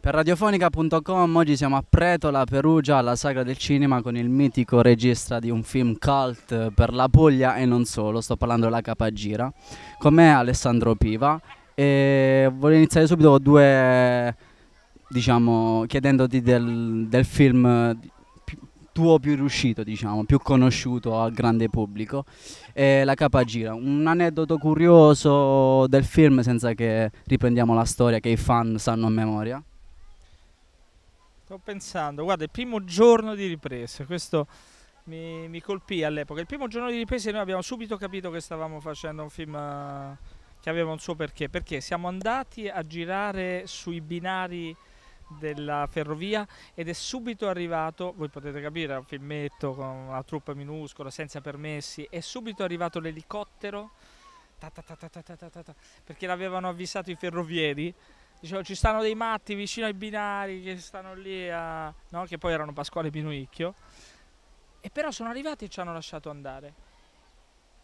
Per radiofonica.com oggi siamo a Pretola, Perugia, alla Sagra del Cinema con il mitico regista di un film cult per la Puglia e non solo, sto parlando della Capagira, con me Alessandro Piva e voglio iniziare subito due, diciamo, chiedendoti del, del film tuo più riuscito, diciamo, più conosciuto al grande pubblico, è La Capagira. Un aneddoto curioso del film senza che riprendiamo la storia che i fan sanno a memoria. Sto pensando, guarda, il primo giorno di riprese, questo mi, mi colpì all'epoca. Il primo giorno di riprese noi abbiamo subito capito che stavamo facendo un film eh, che aveva un suo perché, perché siamo andati a girare sui binari della ferrovia ed è subito arrivato, voi potete capire, è un filmetto con una truppa minuscola, senza permessi, è subito arrivato l'elicottero, perché l'avevano avvisato i ferrovieri Dicevo, ci stanno dei matti vicino ai binari che stanno lì a... No? Che poi erano Pasquale e Pinuicchio. E però sono arrivati e ci hanno lasciato andare.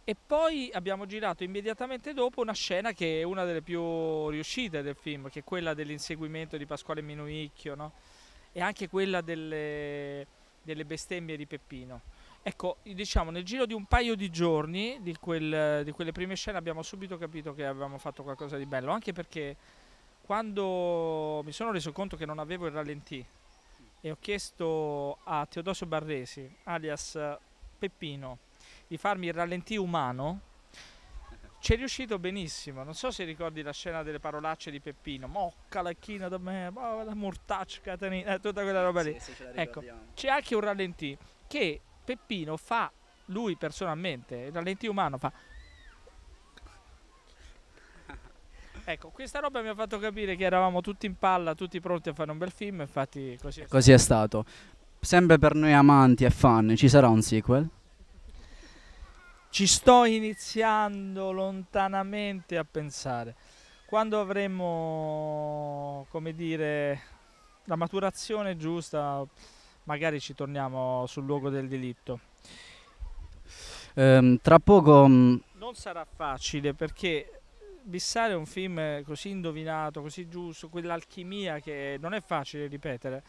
E poi abbiamo girato immediatamente dopo una scena che è una delle più riuscite del film, che è quella dell'inseguimento di Pasquale Minuicchio, no? E anche quella delle, delle bestemmie di Peppino. Ecco, diciamo, nel giro di un paio di giorni di, quel, di quelle prime scene abbiamo subito capito che avevamo fatto qualcosa di bello, anche perché quando mi sono reso conto che non avevo il rallentì e ho chiesto a Teodosio Barresi, alias eh, Peppino, di farmi il rallentì umano, ci è riuscito benissimo. Non so se ricordi la scena delle parolacce di Peppino, mocca la china da me, la mortaccia catanina, eh, tutta quella roba lì. Sì, sì, ecco, c'è anche un rallentì che Peppino fa lui personalmente, il rallentì umano fa Ecco, questa roba mi ha fatto capire che eravamo tutti in palla, tutti pronti a fare un bel film, infatti così è, così stato. è stato. Sempre per noi amanti e fan, ci sarà un sequel? Ci sto iniziando lontanamente a pensare. Quando avremo, come dire, la maturazione giusta, magari ci torniamo sul luogo del delitto. Um, tra poco... Mm, non sarà facile perché Bissare è un film così indovinato, così giusto, quell'alchimia che non è facile ripetere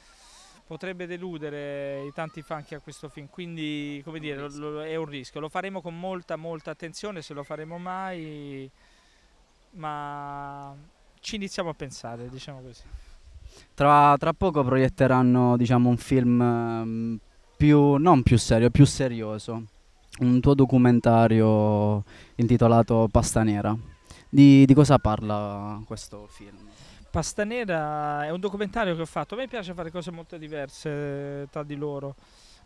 potrebbe deludere i tanti fan che ha questo film, quindi come dire, lo, lo, è un rischio. Lo faremo con molta molta attenzione se lo faremo mai, ma ci iniziamo a pensare, diciamo così. Tra, tra poco proietteranno diciamo, un film mm, più, non più serio, più serioso, un tuo documentario intitolato Pasta Nera. Di, di cosa parla questo film? Pasta Nera è un documentario che ho fatto, a me piace fare cose molto diverse eh, tra di loro.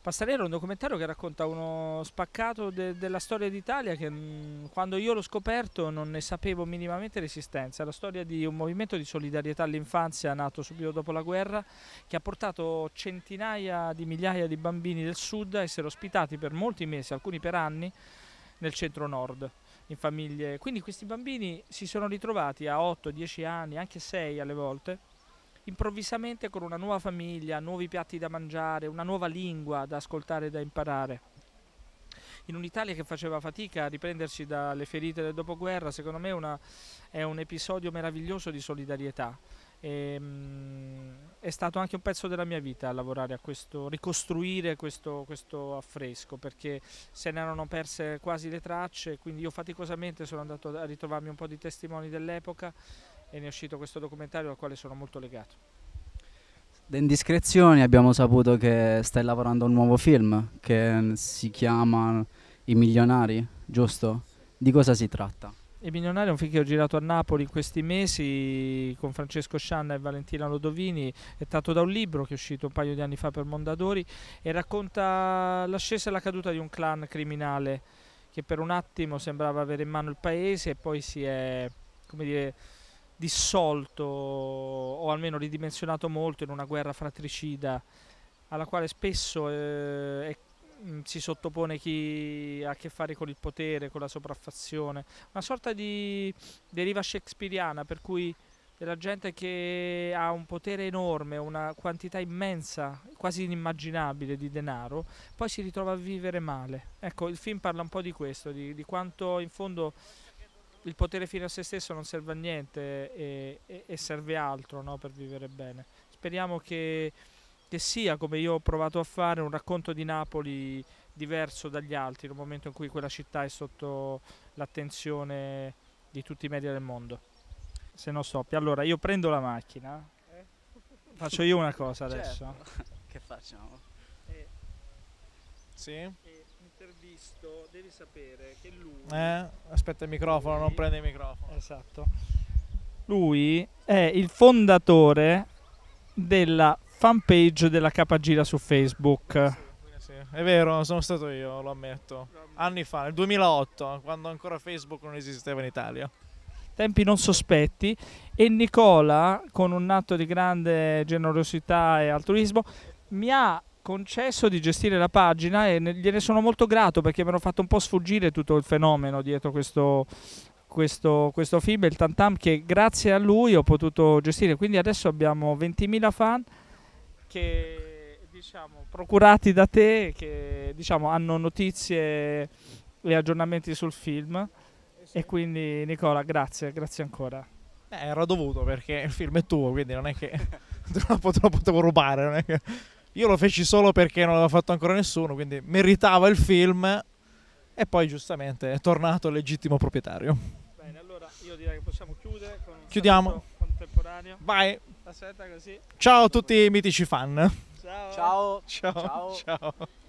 Pasta Nera è un documentario che racconta uno spaccato de della storia d'Italia che mh, mm, quando io l'ho scoperto non ne sapevo minimamente l'esistenza. È la storia di un movimento di solidarietà all'infanzia nato subito dopo la guerra che ha portato centinaia di migliaia di bambini del sud a essere ospitati per molti mesi, alcuni per anni, nel centro nord in famiglie. Quindi questi bambini si sono ritrovati a 8, 10 anni, anche 6 alle volte, improvvisamente con una nuova famiglia, nuovi piatti da mangiare, una nuova lingua da ascoltare e da imparare. In un'Italia che faceva fatica a riprendersi dalle ferite del dopoguerra, secondo me una, è un episodio meraviglioso di solidarietà e, ehm, mh, è stato anche un pezzo della mia vita lavorare a questo, ricostruire questo, questo affresco perché se ne erano perse quasi le tracce, quindi io faticosamente sono andato a ritrovarmi un po' di testimoni dell'epoca e ne è uscito questo documentario al quale sono molto legato. Da indiscrezioni abbiamo saputo che stai lavorando a un nuovo film che si chiama I milionari, giusto? Di cosa si tratta? Il Milionario è un film che ho girato a Napoli in questi mesi con Francesco Scianna e Valentina Lodovini, è tratto da un libro che è uscito un paio di anni fa per Mondadori e racconta l'ascesa e la caduta di un clan criminale che per un attimo sembrava avere in mano il paese e poi si è, come dire, dissolto o almeno ridimensionato molto in una guerra fratricida alla quale spesso eh, è Mm, si sottopone chi ha a che fare con il potere, con la sopraffazione, una sorta di deriva shakespeariana per cui della gente che ha un potere enorme, una quantità immensa, quasi inimmaginabile di denaro, poi si ritrova a vivere male. Ecco, il film parla un po' di questo, di, di quanto in fondo il potere fino a se stesso non serve a niente e, e, e serve altro no, per vivere bene. Speriamo che che sia, come io ho provato a fare, un racconto di Napoli diverso dagli altri, nel momento in cui quella città è sotto l'attenzione di tutti i media del mondo. Se non stoppi, allora io prendo la macchina, eh? faccio io una cosa certo. adesso. Certo. che facciamo? Eh. Sì? Eh, intervisto, devi sapere che lui... Eh, aspetta il microfono, lui... non prende il microfono. Esatto. Lui è il fondatore della fanpage della Capagira su Facebook. è vero, sono stato io, lo ammetto. Anni fa, nel 2008, quando ancora Facebook non esisteva in Italia. Tempi non sospetti. E Nicola, con un atto di grande generosità e altruismo, mi ha concesso di gestire la pagina e gliene sono molto grato perché mi hanno fatto un po' sfuggire tutto il fenomeno dietro questo, questo, questo film, il Tantam, che grazie a lui ho potuto gestire. Quindi adesso abbiamo 20.000 fan che diciamo, procurati da te che diciamo, hanno notizie e aggiornamenti sul film. Eh e quindi Nicola, grazie, grazie ancora. Beh, era dovuto perché il film è tuo, quindi non è che te lo, te lo potevo rubare. Che... Io lo feci solo perché non l'aveva fatto ancora nessuno, quindi meritava il film e poi giustamente è tornato legittimo proprietario. Bene, allora io direi che possiamo chiudere. Chiudiamo. Saluto. Antonio. Vai. Aspetta così. Ciao a tutti i mitici fan. Ciao. Ciao. Ciao. Ciao. Ciao.